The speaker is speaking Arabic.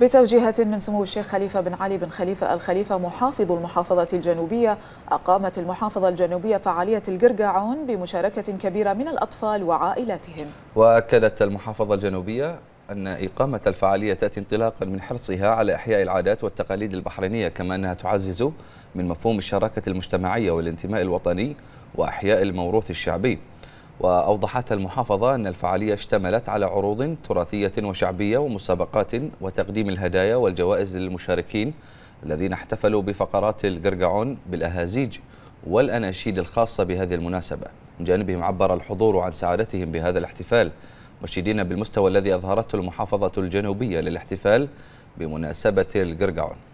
بتوجيهات من سمو الشيخ خليفة بن علي بن خليفة الخليفة محافظ المحافظة الجنوبية أقامت المحافظة الجنوبية فعالية القرقعون بمشاركة كبيرة من الأطفال وعائلاتهم وأكدت المحافظة الجنوبية أن إقامة الفعالية تأتي انطلاقا من حرصها على إحياء العادات والتقاليد البحرينية كما أنها تعزز من مفهوم الشراكة المجتمعية والانتماء الوطني وأحياء الموروث الشعبي وأوضحت المحافظة أن الفعالية اشتملت على عروض تراثية وشعبية ومسابقات وتقديم الهدايا والجوائز للمشاركين الذين احتفلوا بفقرات القرقعون بالأهازيج والأناشيد الخاصة بهذه المناسبة من جانبهم عبر الحضور عن سعادتهم بهذا الاحتفال مشيدين بالمستوى الذي أظهرته المحافظة الجنوبية للاحتفال بمناسبة القرقعون